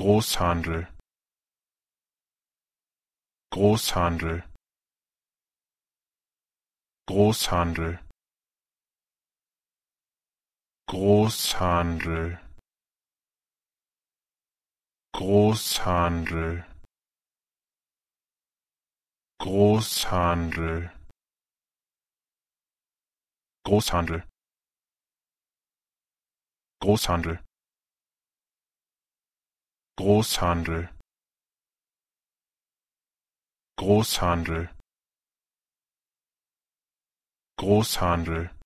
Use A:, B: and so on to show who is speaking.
A: großhandel großhandel Großhandel Großhandel Großhandel Großhandel Großhandel Großhandel großhandel großhandel großhandel